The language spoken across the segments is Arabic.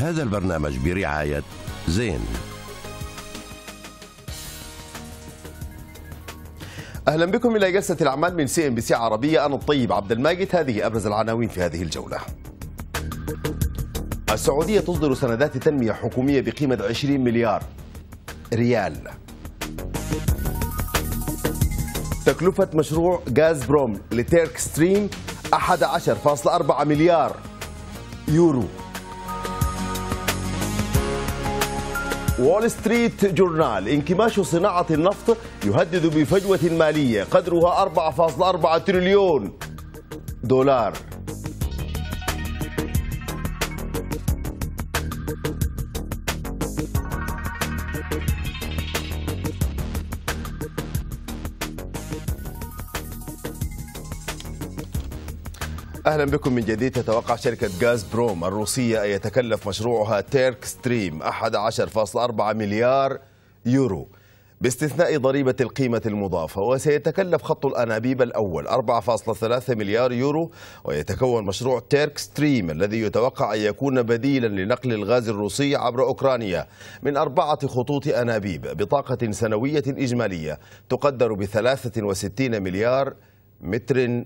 هذا البرنامج برعاية زين اهلا بكم الى جلسه الاعمال من سي ام بي سي عربيه انا الطيب عبد الماجد هذه ابرز العناوين في هذه الجوله. السعوديه تصدر سندات تنميه حكوميه بقيمه 20 مليار ريال. تكلفه مشروع غاز بروم لتيرك ستريم 11.4 مليار يورو. وول ستريت جورنال انكماش صناعة النفط يهدد بفجوة مالية قدرها 4.4 تريليون دولار أهلا بكم من جديد تتوقع شركة غاز بروم الروسية أن يتكلف مشروعها تيرك ستريم 11.4 مليار يورو باستثناء ضريبة القيمة المضافة وسيتكلف خط الأنابيب الأول 4.3 مليار يورو ويتكون مشروع تيرك ستريم الذي يتوقع أن يكون بديلا لنقل الغاز الروسي عبر أوكرانيا من أربعة خطوط أنابيب بطاقة سنوية إجمالية تقدر ب 63 مليار متر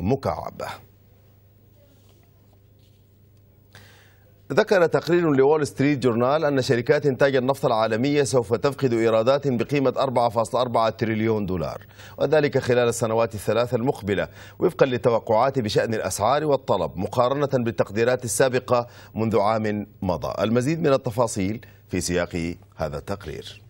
مكعب ذكر تقرير لول ستريت جورنال أن شركات إنتاج النفط العالمية سوف تفقد إيرادات بقيمة 4.4 تريليون دولار وذلك خلال السنوات الثلاثة المقبلة وفقا للتوقعات بشأن الأسعار والطلب مقارنة بالتقديرات السابقة منذ عام مضى المزيد من التفاصيل في سياق هذا التقرير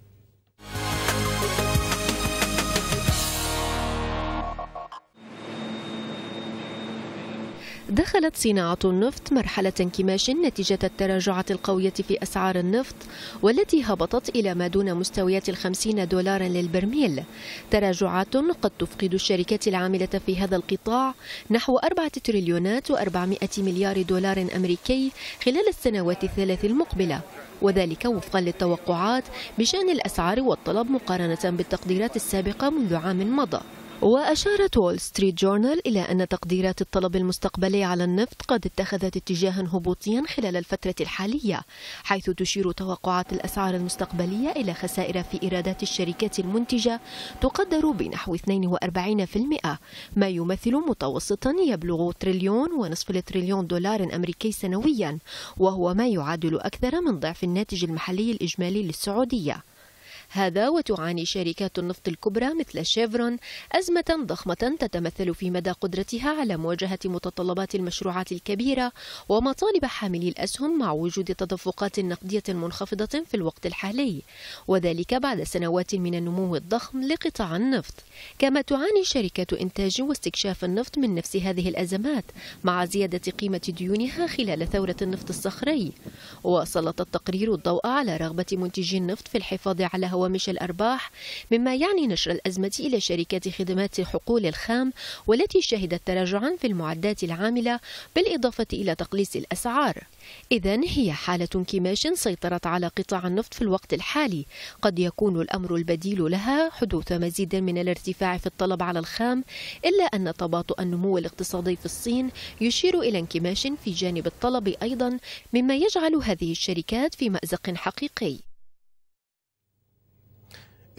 دخلت صناعة النفط مرحلة انكماش نتيجة التراجعات القوية في أسعار النفط والتي هبطت إلى ما دون مستويات الخمسين دولارا للبرميل تراجعات قد تفقد الشركات العاملة في هذا القطاع نحو أربعة تريليونات وأربعمائة مليار دولار أمريكي خلال السنوات الثلاث المقبلة وذلك وفقا للتوقعات بشأن الأسعار والطلب مقارنة بالتقديرات السابقة منذ عام مضى وأشارت وول ستريت جورنال إلى أن تقديرات الطلب المستقبلي على النفط قد اتخذت اتجاها هبوطيا خلال الفترة الحالية حيث تشير توقعات الأسعار المستقبلية إلى خسائر في إيرادات الشركات المنتجة تقدر بنحو 42% ما يمثل متوسطا يبلغ تريليون ونصف تريليون دولار أمريكي سنويا وهو ما يعادل أكثر من ضعف الناتج المحلي الإجمالي للسعودية هذا وتعاني شركات النفط الكبرى مثل شيفرون أزمة ضخمة تتمثل في مدى قدرتها على مواجهة متطلبات المشروعات الكبيرة ومطالب حاملي الأسهم مع وجود تدفقات نقدية منخفضة في الوقت الحالي وذلك بعد سنوات من النمو الضخم لقطاع النفط كما تعاني شركات إنتاج واستكشاف النفط من نفس هذه الأزمات مع زيادة قيمة ديونها خلال ثورة النفط الصخري وسلط التقرير الضوء على رغبة منتجي النفط في الحفاظ على هواء هوامش الأرباح مما يعني نشر الأزمة إلى شركات خدمات الحقول الخام والتي شهدت تراجعا في المعدات العاملة بالإضافة إلى تقليص الأسعار إذا هي حالة انكماش سيطرت على قطاع النفط في الوقت الحالي قد يكون الأمر البديل لها حدوث مزيد من الارتفاع في الطلب على الخام إلا أن تباطؤ النمو الاقتصادي في الصين يشير إلى انكماش في جانب الطلب أيضا مما يجعل هذه الشركات في مأزق حقيقي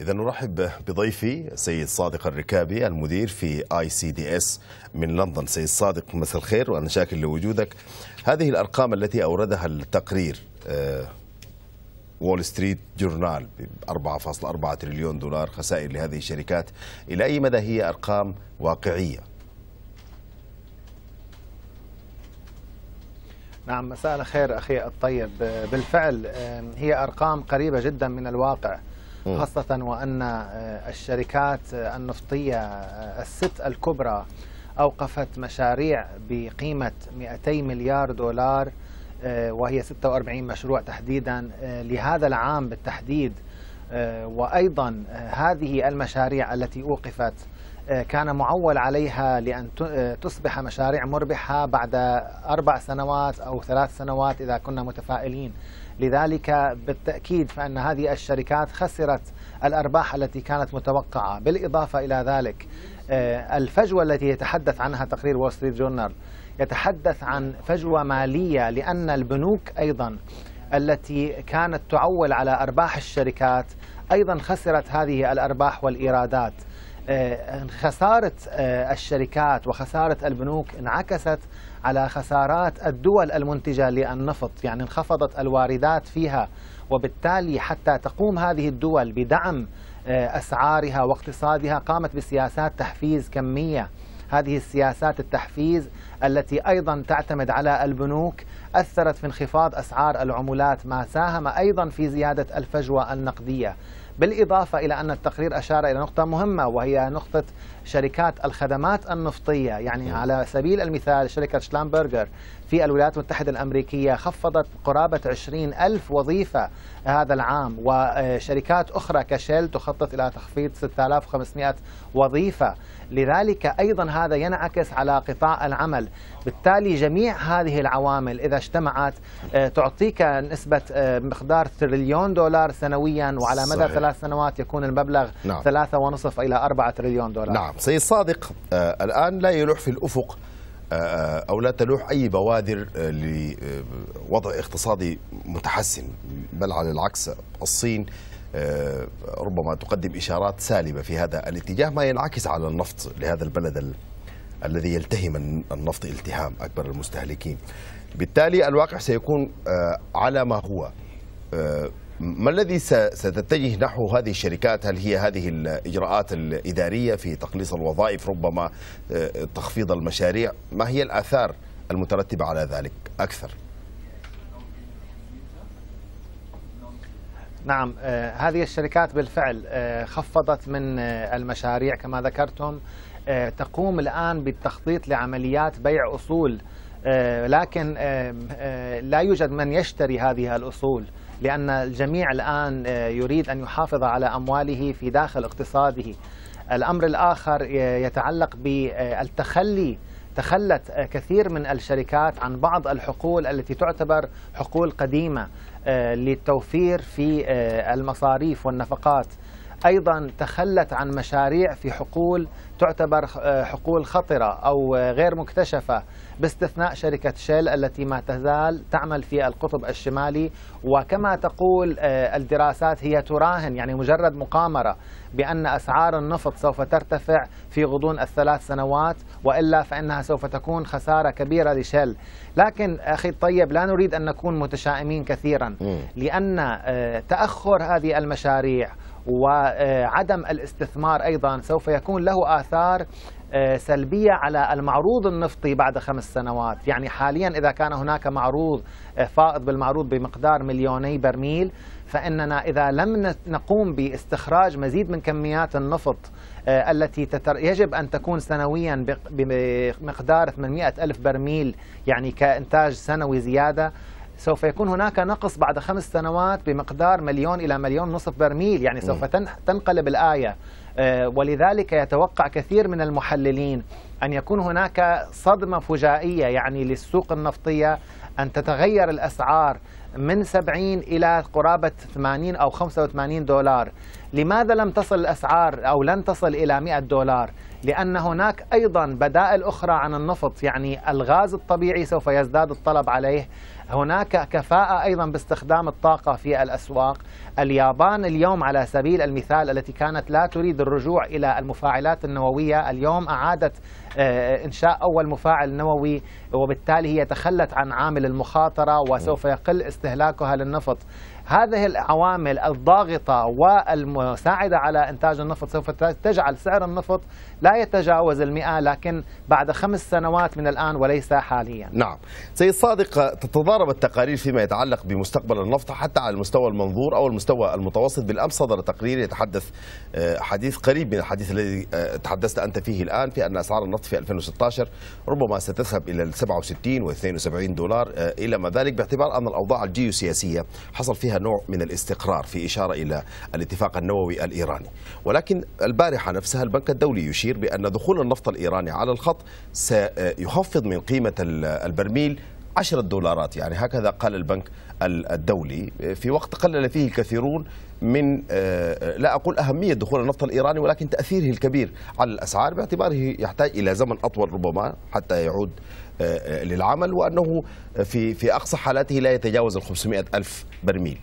إذا نرحب بضيفي سيد صادق الركابي المدير في اي سي دي اس من لندن، سيد صادق مساء الخير وأنا شاكر لوجودك. هذه الأرقام التي أوردها التقرير وول ستريت جورنال ب 4.4 تريليون دولار خسائر لهذه الشركات، إلى أي مدى هي أرقام واقعية؟ نعم مساء الخير أخي الطيب، بالفعل آه، هي أرقام قريبة جدا من الواقع. خاصة وأن آه، الشركات آه، النفطية آه، الست الكبرى أوقفت مشاريع بقيمة 200 مليار دولار وهي 46 مشروع تحديدا لهذا العام بالتحديد وأيضا هذه المشاريع التي أوقفت كان معول عليها لأن آه، تصبح مشاريع مربحة بعد أربع سنوات أو ثلاث سنوات إذا كنا متفائلين لذلك بالتأكيد فأن هذه الشركات خسرت الأرباح التي كانت متوقعة بالإضافة إلى ذلك آه، الفجوة التي يتحدث عنها تقرير وول ستريت جورنال يتحدث عن فجوة مالية لأن البنوك أيضا التي كانت تعول على أرباح الشركات أيضا خسرت هذه الأرباح والإيرادات آه، خسارة آه، الشركات وخسارة البنوك انعكست على خسارات الدول المنتجة للنفط يعني انخفضت الواردات فيها وبالتالي حتى تقوم هذه الدول بدعم آه، أسعارها واقتصادها قامت بسياسات تحفيز كمية هذه السياسات التحفيز التي أيضا تعتمد على البنوك أثرت في انخفاض أسعار العملات ما ساهم أيضا في زيادة الفجوة النقدية بالإضافة إلى أن التقرير أشار إلى نقطة مهمة وهي نقطة شركات الخدمات النفطية يعني على سبيل المثال شركة شلامبرجر في الولايات المتحدة الأمريكية خفضت قرابة 20 ألف وظيفة هذا العام وشركات أخرى كشيل تخطط إلى تخفيض 6500 وظيفة لذلك أيضا هذا ينعكس على قطاع العمل بالتالي جميع هذه العوامل إذا اجتمعت آه، تعطيك نسبة آه، مقدار تريليون دولار سنويا وعلى مدى صحيح. ثلاث سنوات يكون المبلغ نعم. ثلاثة ونصف إلى أربعة تريليون دولار نعم سيد صادق آه الآن لا يلوح في الأفق آه، أو لا تلوح أي بوادر لوضع اقتصادي متحسن بل على العكس الصين آه، ربما تقدم إشارات سالبة في هذا الاتجاه ما ينعكس على النفط لهذا البلد ال... الذي يلتهم النفط التهام أكبر المستهلكين بالتالي الواقع سيكون آه، على ما هو آه، ما الذي ستتجه نحو هذه الشركات هل هي هذه الإجراءات الإدارية في تقليص الوظائف ربما تخفيض المشاريع ما هي الآثار المترتبة على ذلك أكثر نعم آه، هذه الشركات بالفعل آه، خفضت من آه، المشاريع كما ذكرتم تقوم الآن بالتخطيط لعمليات بيع أصول لكن لا يوجد من يشتري هذه الأصول لأن الجميع الآن يريد أن يحافظ على أمواله في داخل اقتصاده الأمر الآخر يتعلق بالتخلي تخلت كثير من الشركات عن بعض الحقول التي تعتبر حقول قديمة آه، للتوفير في آه، المصاريف والنفقات أيضا تخلت عن مشاريع في حقول تعتبر آه، حقول خطرة أو غير مكتشفة باستثناء شركة شيل التي ما تزال تعمل في القطب الشمالي وكما تقول آه، الدراسات هي تراهن يعني مجرد مقامرة بأن أسعار النفط سوف ترتفع في غضون الثلاث سنوات وإلا فإنها سوف تكون خسارة كبيرة لشيل لكن أخي الطيب لا نريد أن نكون متشائمين كثيرا لأن آه، تأخر هذه المشاريع وعدم الاستثمار أيضا سوف يكون له آثار آه، سلبية على المعروض النفطي بعد خمس سنوات يعني حاليا إذا كان هناك معروض آه، فائض بالمعروض بمقدار مليوني برميل فإننا إذا لم نقوم باستخراج مزيد من كميات النفط آه، التي تتر... يجب أن تكون سنويا بمقدار 800 ألف برميل يعني كإنتاج سنوي زيادة سوف يكون هناك نقص بعد خمس سنوات بمقدار مليون إلى مليون ونصف برميل يعني سوف تنقلب الآية آه، ولذلك يتوقع كثير من المحللين أن يكون هناك صدمة فجائية يعني للسوق النفطية أن تتغير الأسعار من 70 إلى قرابة 80 أو 85 دولار لماذا لم تصل الأسعار أو لن تصل إلى 100 دولار لأن هناك أيضا بدائل أخرى عن النفط يعني الغاز الطبيعي سوف يزداد الطلب عليه هناك كفاءة أيضا باستخدام الطاقة في الأسواق اليابان اليوم على سبيل المثال التي كانت لا تريد الرجوع إلى المفاعلات النووية اليوم أعادت آه، إنشاء أول مفاعل نووي وبالتالي هي تخلت عن عامل المخاطرة وسوف يقل استهلاكها للنفط هذه العوامل الضاغطة والمساعدة على إنتاج النفط سوف تجعل سعر النفط لا يتجاوز المئة لكن بعد خمس سنوات من الآن وليس حاليا نعم سيد صادق تتضارب التقارير فيما يتعلق بمستقبل النفط حتى على المستوى المنظور أو المستوى المتوسط بالأمس صدر تقرير يتحدث آه، حديث قريب من الحديث الذي آه، تحدثت أنت فيه الآن في أن أسعار النفط في 2016 ربما ستذهب إلى 67 و72 دولار آه، إلى ما ذلك باعتبار أن الأوضاع الجيوسياسية حصل فيها نوع من الاستقرار في إشارة إلى الاتفاق النووي الإيراني ولكن البارحة نفسها البنك الدولي يشير بأن دخول النفط الإيراني على الخط سيخفض من قيمة البرميل 10 دولارات يعني هكذا قال البنك الدولي في وقت قلل فيه الكثيرون من آه، لا أقول أهمية دخول النفط الإيراني ولكن تأثيره الكبير على الأسعار باعتباره يحتاج إلى زمن أطول ربما حتى يعود آه، آه، للعمل وأنه في في أقصى حالاته لا يتجاوز ال 500 ألف برميل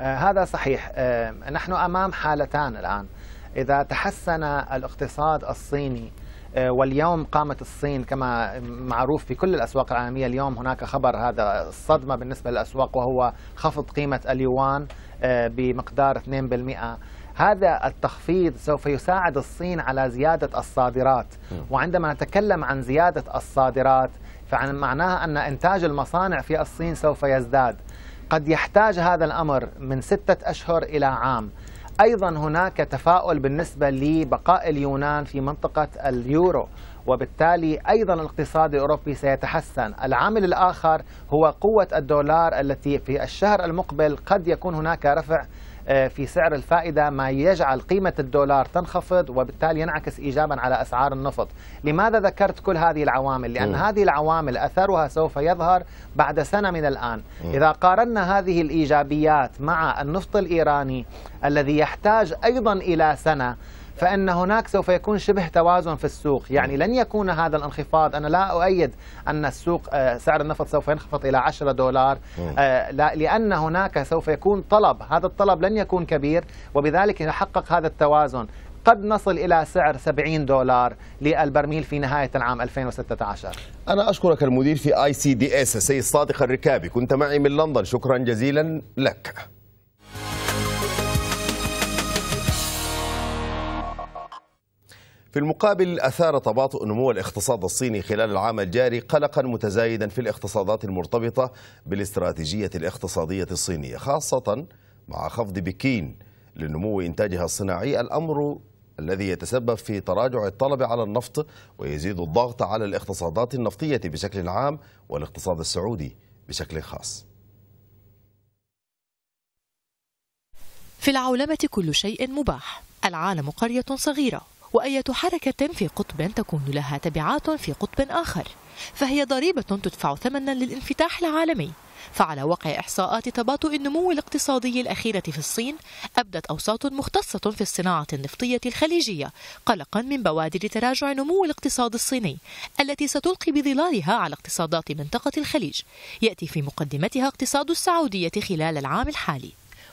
آه، هذا صحيح آه، نحن أمام حالتان الآن إذا تحسن الاقتصاد الصيني آه، واليوم قامت الصين كما معروف في كل الأسواق العالمية اليوم هناك خبر هذا الصدمة بالنسبة للأسواق وهو خفض قيمة اليوان بمقدار 2% هذا التخفيض سوف يساعد الصين على زيادة الصادرات وعندما نتكلم عن زيادة الصادرات فمعناها أن إنتاج المصانع في الصين سوف يزداد قد يحتاج هذا الأمر من ستة أشهر إلى عام أيضا هناك تفاؤل بالنسبة لبقاء اليونان في منطقة اليورو وبالتالي أيضا الاقتصاد الأوروبي سيتحسن العامل الآخر هو قوة الدولار التي في الشهر المقبل قد يكون هناك رفع في سعر الفائدة ما يجعل قيمة الدولار تنخفض وبالتالي ينعكس إيجابا على أسعار النفط لماذا ذكرت كل هذه العوامل؟ لأن م. هذه العوامل أثرها سوف يظهر بعد سنة من الآن م. إذا قارنا هذه الإيجابيات مع النفط الإيراني الذي يحتاج أيضا إلى سنة فان هناك سوف يكون شبه توازن في السوق يعني لن يكون هذا الانخفاض انا لا اؤيد ان السوق آه، سعر النفط سوف ينخفض الى 10 دولار آه، لان هناك سوف يكون طلب هذا الطلب لن يكون كبير وبذلك يحقق هذا التوازن قد نصل إلى سعر 70 دولار للبرميل في نهاية العام 2016 أنا أشكرك المدير في آي سي دي إس السيد صادق الركابي كنت معي من لندن شكرا جزيلا لك في المقابل أثار تباطؤ نمو الاقتصاد الصيني خلال العام الجاري قلقا متزايدا في الاقتصادات المرتبطة بالاستراتيجية الاقتصادية الصينية خاصة مع خفض بكين لنمو إنتاجها الصناعي الأمر الذي يتسبب في تراجع الطلب على النفط ويزيد الضغط على الاقتصادات النفطية بشكل عام والاقتصاد السعودي بشكل خاص في العولمة كل شيء مباح العالم قرية صغيرة وأية حركة في قطب تكون لها تبعات في قطب آخر فهي ضريبة تدفع ثمنا للانفتاح العالمي فعلى وقع إحصاءات تباطؤ النمو الاقتصادي الأخيرة في الصين أبدت أوساط مختصة في الصناعة النفطية الخليجية قلقا من بوادر تراجع نمو الاقتصاد الصيني التي ستلقي بظلالها على اقتصادات منطقة الخليج يأتي في مقدمتها اقتصاد السعودية خلال العام الحالي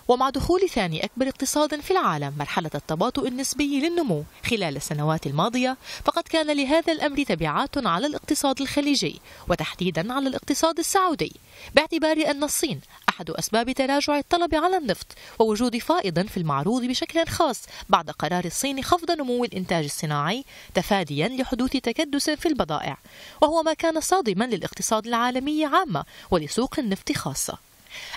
ومع دخول ثاني أكبر اقتصاد في العالم مرحلة التباطؤ النسبي للنمو خلال السنوات الماضية فقد كان لهذا الأمر تبعات على الاقتصاد الخليجي وتحديدا على الاقتصاد السعودي باعتبار أن الصين أحد أسباب تراجع الطلب على النفط ووجود فائض في المعروض بشكل خاص بعد قرار الصين خفض نمو الإنتاج الصناعي تفاديا لحدوث تكدس في البضائع وهو ما كان صادما للاقتصاد العالمي عامة ولسوق النفط خاصة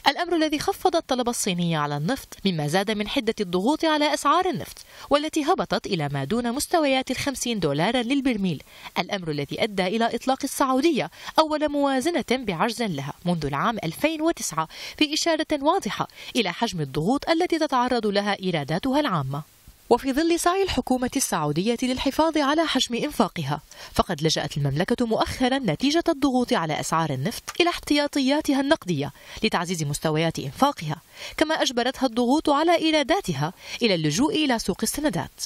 الأمر الذي خفض الطلب الصيني على النفط مما زاد من حدة الضغوط على أسعار النفط والتي هبطت إلى ما دون مستويات الخمسين دولارا للبرميل الأمر الذي أدى إلى إطلاق السعودية أول موازنة بعجز لها منذ العام 2009 في إشارة واضحة إلى حجم الضغوط التي تتعرض لها إيراداتها العامة وفي ظل سعي الحكومة السعودية للحفاظ على حجم إنفاقها فقد لجأت المملكة مؤخرا نتيجة الضغوط على أسعار النفط إلى احتياطياتها النقدية لتعزيز مستويات إنفاقها كما أجبرتها الضغوط على إيراداتها إلى اللجوء إلى سوق السندات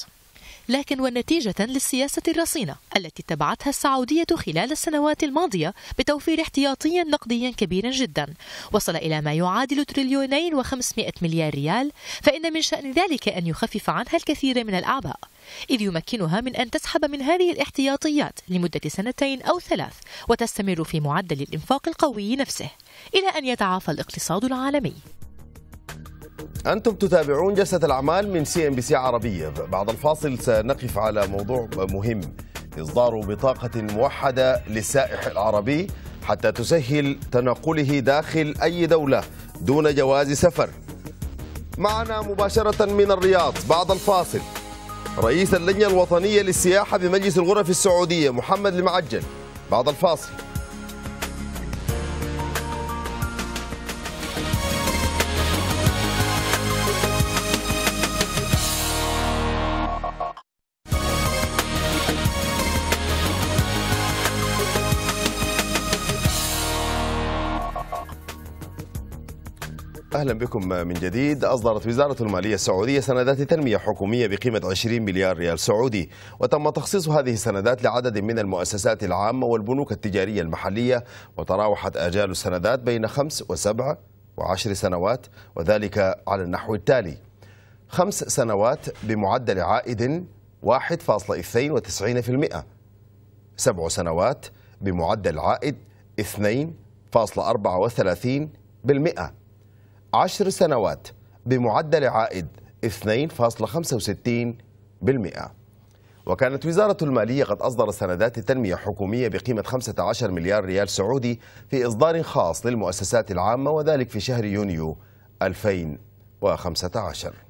لكن ونتيجة للسياسة الرصينة التي اتبعتها السعودية خلال السنوات الماضية بتوفير احتياطي نقدي كبير جدا وصل إلى ما يعادل تريليونين وخمسمائة مليار ريال فإن من شأن ذلك أن يخفف عنها الكثير من الأعباء إذ يمكنها من أن تسحب من هذه الاحتياطيات لمدة سنتين أو ثلاث وتستمر في معدل الإنفاق القوي نفسه إلى أن يتعافى الاقتصاد العالمي أنتم تتابعون جلسة الأعمال من سي ام بي سي عربية بعد الفاصل سنقف على موضوع مهم إصدار بطاقة موحدة للسائح العربي حتى تسهل تنقله داخل أي دولة دون جواز سفر معنا مباشرة من الرياض بعد الفاصل رئيس اللجنة الوطنية للسياحة بمجلس الغرف السعودية محمد المعجل بعد الفاصل أهلا بكم من جديد أصدرت وزارة المالية السعودية سندات تنمية حكومية بقيمة 20 مليار ريال سعودي وتم تخصيص هذه السندات لعدد من المؤسسات العامة والبنوك التجارية المحلية وتراوحت آجال السندات بين خمس وسبع وعشر سنوات وذلك على النحو التالي خمس سنوات بمعدل عائد 1.92% سبع سنوات بمعدل عائد 2.34% 10 سنوات بمعدل عائد 2.65% وكانت وزارة المالية قد أصدر سندات التنمية الحكومية بقيمة 15 مليار ريال سعودي في إصدار خاص للمؤسسات العامة وذلك في شهر يونيو 2015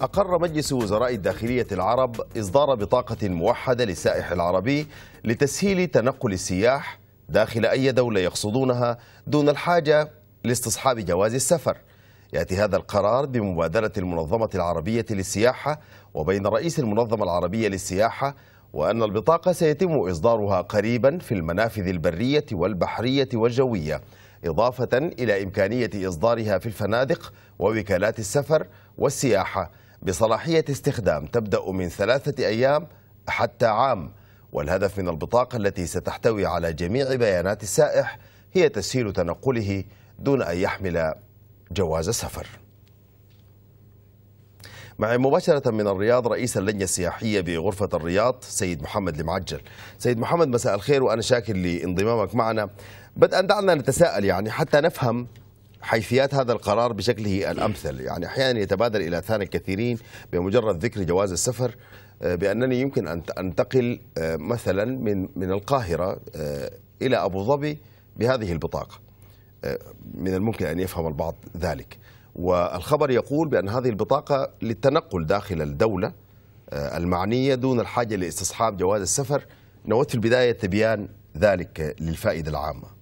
أقر مجلس وزراء الداخلية العرب إصدار بطاقة موحدة للسائح العربي لتسهيل تنقل السياح داخل أي دولة يقصدونها دون الحاجة لاستصحاب جواز السفر يأتي هذا القرار بمبادرة المنظمة العربية للسياحة وبين رئيس المنظمة العربية للسياحة وأن البطاقة سيتم إصدارها قريبا في المنافذ البرية والبحرية والجوية إضافة إلى إمكانية إصدارها في الفنادق ووكالات السفر والسياحة بصلاحية استخدام تبدأ من ثلاثة أيام حتى عام والهدف من البطاقة التي ستحتوي على جميع بيانات السائح هي تسهيل تنقله دون أن يحمل جواز سفر معي مباشرة من الرياض رئيس اللجنة السياحية بغرفة الرياض سيد محمد المعجل سيد محمد مساء الخير وأنا شاكر لانضمامك معنا بدءا دعنا نتساءل يعني حتى نفهم حيثيات هذا القرار بشكله الامثل يعني احيانا يتبادر الى اذهان الكثيرين بمجرد ذكر جواز السفر آه، بانني يمكن ان انتقل آه، مثلا من من القاهره آه، الى ابو ظبي بهذه البطاقه من الممكن ان يفهم البعض ذلك والخبر يقول بان هذه البطاقه للتنقل داخل الدوله المعنيه دون الحاجه لاستصحاب جواز السفر نوت في البدايه تبيان ذلك للفائده العامه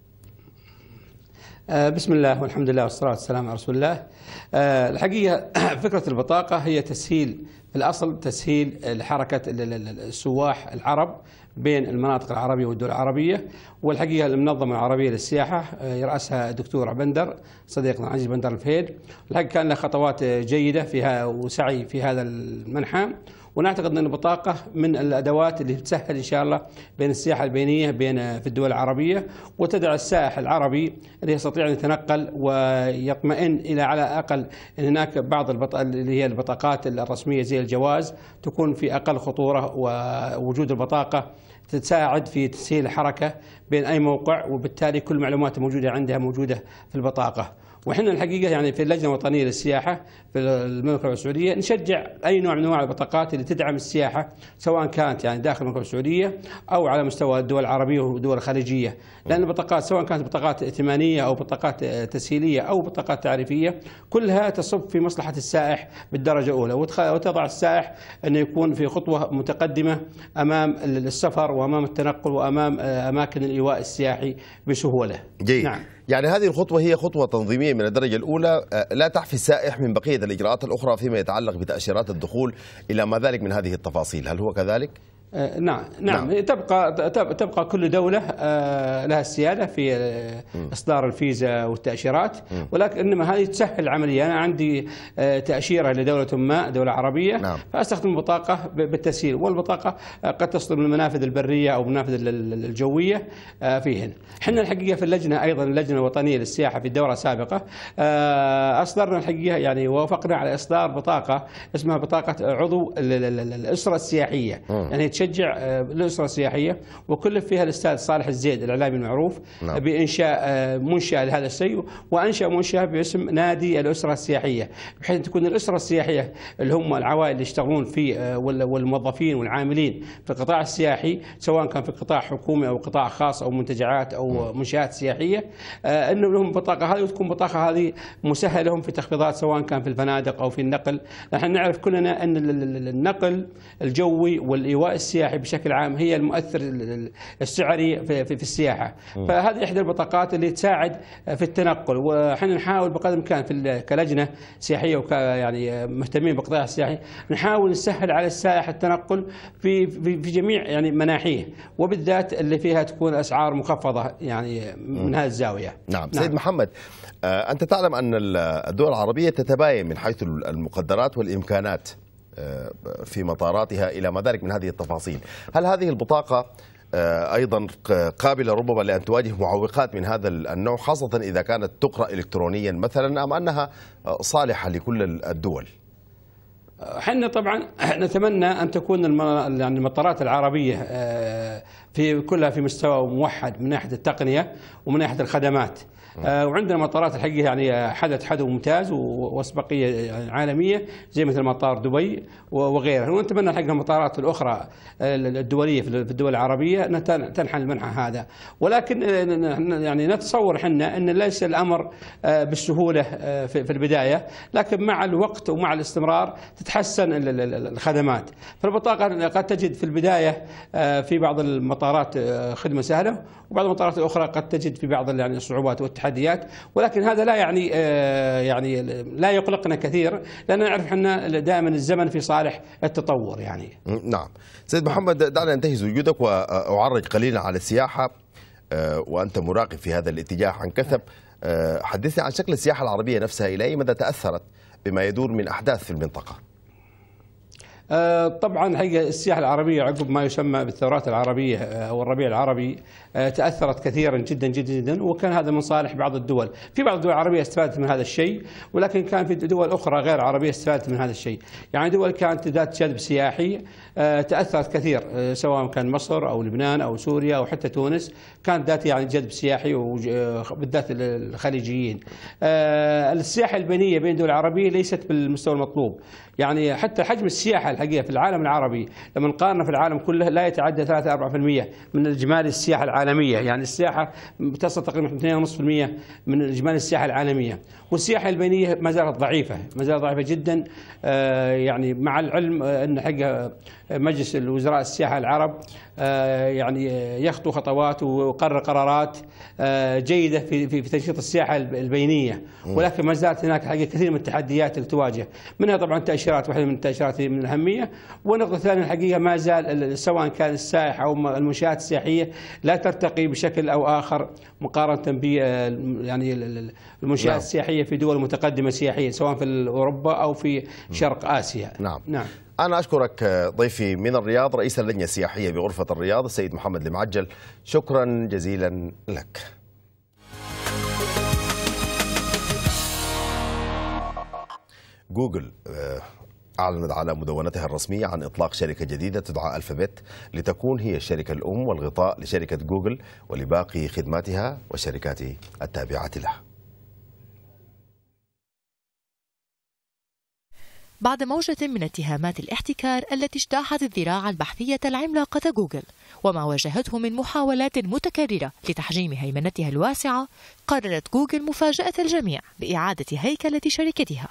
آه، بسم الله والحمد لله والصلاة والسلام على رسول الله آه، الحقيقة فكرة البطاقة هي تسهيل في الأصل تسهيل لحركة السواح العرب بين المناطق العربية والدول العربية والحقيقة المنظمة العربية للسياحة آه، يرأسها الدكتور بندر صديقنا عزيز بندر الفهيد الحقيقة كان له خطوات جيدة فيها وسعي في هذا المنحى ونعتقد ان البطاقه من الادوات اللي تسهل ان شاء الله بين السياحه البينيه بين آه، في الدول العربيه وتدع السائح العربي اللي يستطيع ان يتنقل ويطمئن الى على اقل ان هناك بعض اللي هي البطاقات الرسميه زي الجواز تكون في اقل خطوره ووجود البطاقه تساعد في تسهيل الحركة بين أي موقع وبالتالي كل المعلومات الموجودة عندها موجودة في البطاقة وحنا الحقيقه يعني في اللجنه الوطنيه للسياحه في المملكه العربيه السعوديه نشجع اي نوع من انواع البطاقات اللي تدعم السياحه سواء كانت يعني داخل المملكه السعوديه او على مستوى الدول العربيه والدول الخليجيه، لان البطاقات سواء كانت بطاقات ائتمانيه او بطاقات تسهيليه او بطاقات تعريفيه كلها تصب في مصلحه السائح بالدرجه الاولى وتضع السائح انه يكون في خطوه متقدمه امام السفر وامام التنقل وامام آه، اماكن الايواء السياحي بسهوله. جيد. نعم. يعني هذه الخطوة هي خطوة تنظيمية من الدرجة الأولى آه، لا تحفي السائح من بقية الإجراءات الأخرى فيما يتعلق بتأشيرات الدخول إلى ما ذلك من هذه التفاصيل هل هو كذلك؟ آه، نعم،, نعم نعم تبقى تبقى كل دوله آه، لها السياده في آه، اصدار الفيزا والتاشيرات ولكن انما هذه تسهل العمليه انا عندي تاشيره لدوله ما دوله عربيه نعم. فاستخدم البطاقه بالتسهيل والبطاقه قد تصدر من المنافذ البريه او المنافذ الجويه فيهن احنا الحقيقه في اللجنه ايضا اللجنه الوطنيه للسياحه في الدوره السابقه اصدرنا الحقيقه يعني وافقنا على اصدار بطاقه اسمها بطاقه عضو الاسره السياحيه يعني يشجع آه، الاسره السياحيه وكلف فيها الاستاذ صالح الزيد الاعلامي المعروف نعم. بانشاء آه، منشاه لهذا الشيء وانشا منشاه باسم نادي الاسره السياحيه بحيث تكون الاسره السياحيه اللي هم العوائل اللي يشتغلون في آه، والموظفين والعاملين في القطاع السياحي سواء كان في قطاع حكومي او قطاع خاص او منتجعات او نعم. منشات سياحيه انه لهم بطاقه هذه وتكون البطاقه هذه مسهله لهم في تخفيضات سواء كان في الفنادق او في النقل، نحن نعرف كلنا ان النقل الجوي والايواء السياحي السياحي بشكل عام هي المؤثر السعري في, في السياحه فهذه احدى البطاقات اللي تساعد في التنقل وحنا نحاول بقدر الامكان في كلجنه سياحيه وك يعني مهتمين بقطاع السياحي نحاول نسهل على السائح التنقل في في, في جميع يعني مناحيه وبالذات اللي فيها تكون اسعار مخفضه يعني من هذه الزاويه نعم, نعم. سيد محمد آه، انت تعلم ان الدول العربيه تتباين من حيث المقدرات والامكانات آه، في مطاراتها إلى ما ذلك من هذه التفاصيل هل هذه البطاقة آه، ايضا قابله ربما لان تواجه معوقات من هذا النوع خاصه اذا كانت تقرا الكترونيا مثلا ام انها صالحه لكل الدول؟ احنا آه، طبعا نتمنى ان تكون يعني المطارات العربيه في كلها في مستوى موحد من ناحيه التقنيه ومن ناحيه الخدمات آه، وعندنا مطارات الحقيقه يعني آه، حدث حدث ممتاز واسبقيه آه، عالميه زي مثل مطار دبي وغيره ونتمنى حق المطارات الاخرى الدوليه في الدول العربيه انها تنحل المنحى هذا ولكن يعني نتصور احنا ان ليس الامر بالسهوله في البدايه لكن مع الوقت ومع الاستمرار تتحسن الخدمات فالبطاقه قد تجد في البدايه في بعض المطارات خدمه سهله وبعض المطارات الاخرى قد تجد في بعض يعني الصعوبات والتحديات تحديات ولكن هذا لا يعني آه، يعني لا يقلقنا كثير لان نعرف احنا دائما الزمن في صالح التطور يعني نعم سيد محمد دعنا ننتهز وجودك واعرج آه، قليلا على السياحه آه، وانت مراقب في هذا الاتجاه عن كثب حدثني عن شكل السياحه العربيه نفسها الى اي مدى تاثرت بما يدور من احداث في المنطقه آه، طبعا حقيقة السياحة العربية عقب ما يسمى بالثورات العربية آه، أو الربيع العربي آه، تأثرت كثيرا جدا جدا جدا وكان هذا من صالح بعض الدول في بعض الدول العربية استفادت من هذا الشيء ولكن كان في دول أخرى غير عربية استفادت من هذا الشيء يعني دول كانت ذات جذب سياحي تأثرت كثير سواء كان مصر أو لبنان أو سوريا أو حتى تونس كانت ذات يعني جذب سياحي وبالذات الخليجيين السياحة البنية بين الدول العربية ليست بالمستوى المطلوب يعني حتى حجم السياحة الحقيقه في العالم العربي لما نقارن في العالم كله لا يتعدى 3 4% من اجمالي السياحه العالميه، يعني السياحه تصل تقريبا 2.5% من اجمالي السياحه العالميه، والسياحه البينيه ما زالت ضعيفه، ما زالت ضعيفه جدا آه، يعني مع العلم آه، ان حقيقه مجلس الوزراء السياحة العرب آه، يعني يخطو خطوات ويقرر قرارات آه، جيدة في في تنشيط السياحة البينية ولكن ما زالت هناك حقيقة كثير من التحديات اللي تواجه منها طبعا تأشيرات واحدة من التأشيرات من الأهمية والنقطة الثانية الحقيقة ما زال سواء كان السائح أو المنشآت السياحية لا ترتقي بشكل أو آخر مقارنة ب يعني المنشآت نعم. السياحية في دول متقدمة سياحيا سواء في أوروبا أو في شرق آسيا نعم, نعم. أنا أشكرك ضيفي من الرياض رئيس اللجنة السياحية بغرفة الرياض السيد محمد المعجل شكرا جزيلا لك جوجل آه، أعلنت على مدونتها الرسمية عن إطلاق شركة جديدة تدعى ألفابت لتكون هي الشركة الأم والغطاء لشركة جوجل ولباقي خدماتها والشركات التابعة لها بعد موجة من اتهامات الاحتكار التي اجتاحت الذراع البحثية العملاقة جوجل وما واجهته من محاولات متكررة لتحجيم هيمنتها الواسعة قررت جوجل مفاجأة الجميع بإعادة هيكلة شركتها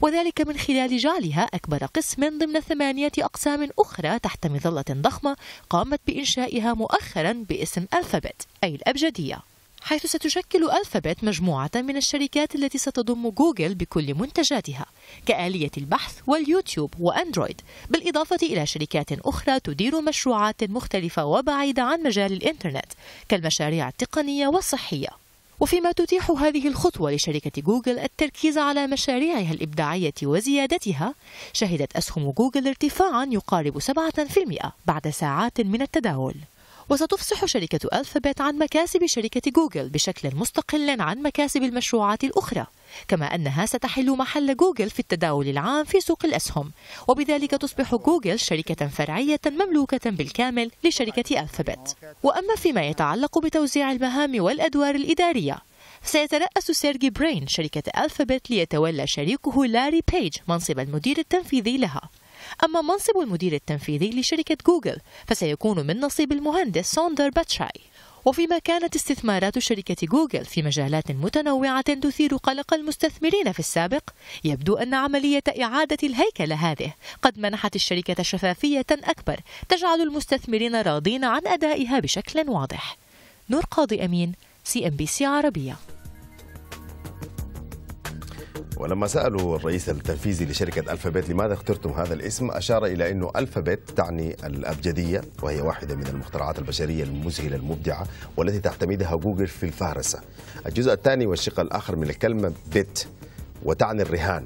وذلك من خلال جعلها أكبر قسم ضمن ثمانية أقسام أخرى تحت مظلة ضخمة قامت بإنشائها مؤخرا باسم ألفابت أي الأبجدية حيث ستشكل ألفابت مجموعة من الشركات التي ستضم جوجل بكل منتجاتها كآلية البحث واليوتيوب وأندرويد بالإضافة إلى شركات أخرى تدير مشروعات مختلفة وبعيدة عن مجال الإنترنت كالمشاريع التقنية والصحية وفيما تتيح هذه الخطوة لشركة جوجل التركيز على مشاريعها الإبداعية وزيادتها، شهدت أسهم جوجل ارتفاعا يقارب 7% بعد ساعات من التداول. وستفصح شركة ألفابت عن مكاسب شركة جوجل بشكل مستقل عن مكاسب المشروعات الأخرى كما أنها ستحل محل جوجل في التداول العام في سوق الأسهم وبذلك تصبح جوجل شركة فرعية مملوكة بالكامل لشركة ألفابت وأما فيما يتعلق بتوزيع المهام والأدوار الإدارية سيترأس سيرجي برين شركة ألفابت ليتولى شريكه لاري بيج منصب المدير التنفيذي لها أما منصب المدير التنفيذي لشركة جوجل فسيكون من نصيب المهندس سوندر باتشاي وفيما كانت استثمارات شركة جوجل في مجالات متنوعة تثير قلق المستثمرين في السابق، يبدو أن عملية إعادة الهيكلة هذه قد منحت الشركة شفافية أكبر تجعل المستثمرين راضين عن أدائها بشكل واضح. نور قاضي أمين، سي إم بي سي عربية. ولما سألوا الرئيس التنفيذي لشركة ألفابيت لماذا اخترتم هذا الاسم أشار إلى أنه ألفابيت تعني الأبجدية وهي واحدة من المخترعات البشرية المذهلة المبدعة والتي تعتمدها جوجل في الفهرسة الجزء الثاني والشق الآخر من الكلمة بت وتعني الرهان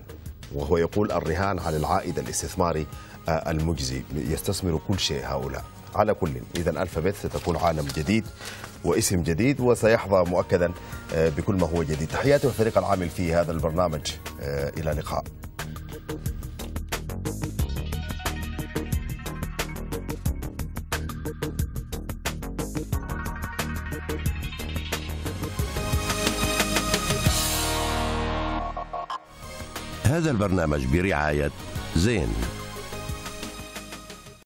وهو يقول الرهان على العائد الاستثماري آه، المجزي يستثمر كل شيء هؤلاء على كل إذا الفابت ستكون عالم جديد واسم جديد وسيحظى مؤكدا آه، بكل ما هو جديد تحياتي والفريق العامل في هذا البرنامج آه، إلى لقاء هذا البرنامج برعاية زين